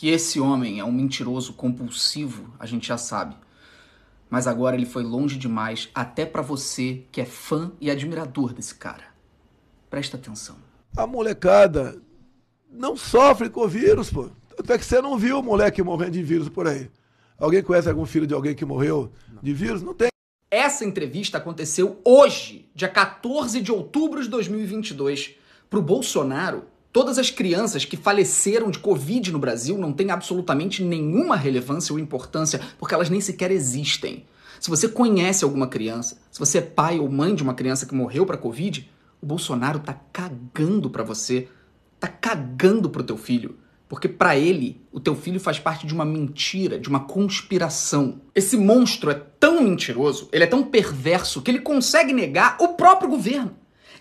Que esse homem é um mentiroso compulsivo, a gente já sabe. Mas agora ele foi longe demais, até para você que é fã e admirador desse cara. Presta atenção. A molecada não sofre com o vírus, pô. Até que você não viu o moleque morrendo de vírus por aí. Alguém conhece algum filho de alguém que morreu de vírus? Não tem. Essa entrevista aconteceu hoje, dia 14 de outubro de 2022, para o Bolsonaro Todas as crianças que faleceram de Covid no Brasil não têm absolutamente nenhuma relevância ou importância, porque elas nem sequer existem. Se você conhece alguma criança, se você é pai ou mãe de uma criança que morreu para Covid, o Bolsonaro tá cagando para você, tá cagando pro teu filho. Porque para ele, o teu filho faz parte de uma mentira, de uma conspiração. Esse monstro é tão mentiroso, ele é tão perverso que ele consegue negar o próprio governo.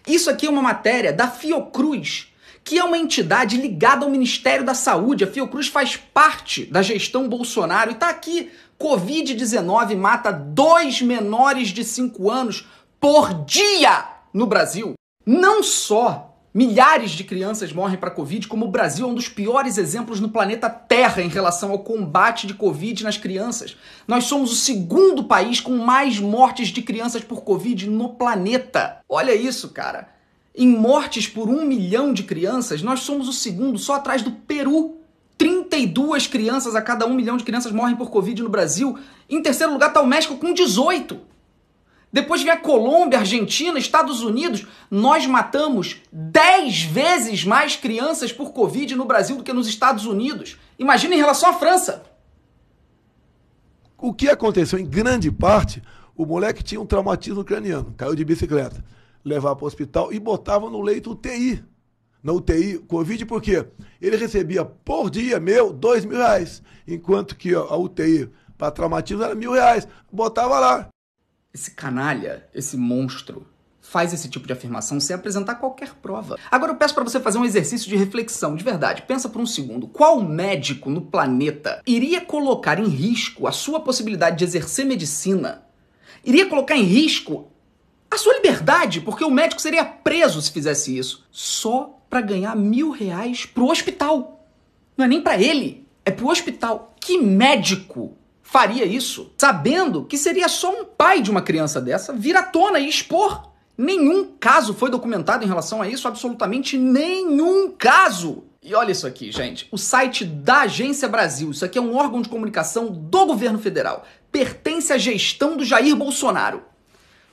Isso aqui é uma matéria da Fiocruz que é uma entidade ligada ao Ministério da Saúde. A Fiocruz faz parte da gestão Bolsonaro e está aqui. Covid-19 mata dois menores de 5 anos por dia no Brasil. Não só milhares de crianças morrem para Covid, como o Brasil é um dos piores exemplos no planeta Terra em relação ao combate de Covid nas crianças. Nós somos o segundo país com mais mortes de crianças por Covid no planeta. Olha isso, cara. Em mortes por um milhão de crianças, nós somos o segundo, só atrás do Peru. 32 crianças a cada um milhão de crianças morrem por Covid no Brasil. Em terceiro lugar está o México com 18. Depois vem a Colômbia, Argentina, Estados Unidos. Nós matamos 10 vezes mais crianças por Covid no Brasil do que nos Estados Unidos. Imagina em relação à França. O que aconteceu? Em grande parte, o moleque tinha um traumatismo craniano, caiu de bicicleta levar para o hospital e botavam no leito UTI. Na UTI, Covid, por quê? Ele recebia por dia meu dois mil reais, enquanto que a UTI para traumatismo era mil reais. Botava lá. Esse canalha, esse monstro, faz esse tipo de afirmação sem apresentar qualquer prova. Agora eu peço para você fazer um exercício de reflexão, de verdade. Pensa por um segundo, qual médico no planeta iria colocar em risco a sua possibilidade de exercer medicina? Iria colocar em risco a sua liberdade, porque o médico seria preso se fizesse isso, só para ganhar mil reais pro hospital. Não é nem para ele, é pro hospital. Que médico faria isso, sabendo que seria só um pai de uma criança dessa vir à tona e expor? Nenhum caso foi documentado em relação a isso, absolutamente nenhum caso. E olha isso aqui, gente. O site da Agência Brasil, isso aqui é um órgão de comunicação do governo federal. Pertence à gestão do Jair Bolsonaro.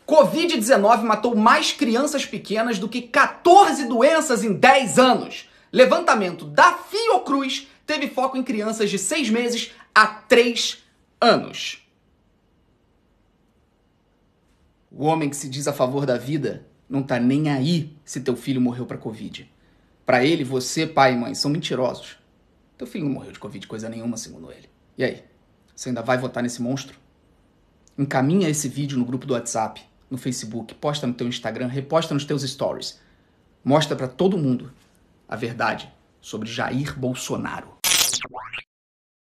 Covid-19 matou mais crianças pequenas do que 14 doenças em 10 anos. Levantamento da Fiocruz teve foco em crianças de 6 meses a 3 anos. O homem que se diz a favor da vida não tá nem aí se teu filho morreu para Covid. Para ele, você, pai e mãe, são mentirosos. Teu filho não morreu de Covid coisa nenhuma, segundo ele. E aí? Você ainda vai votar nesse monstro? Encaminha esse vídeo no grupo do WhatsApp no Facebook, posta no teu Instagram, reposta nos teus stories. Mostra para todo mundo a verdade sobre Jair Bolsonaro.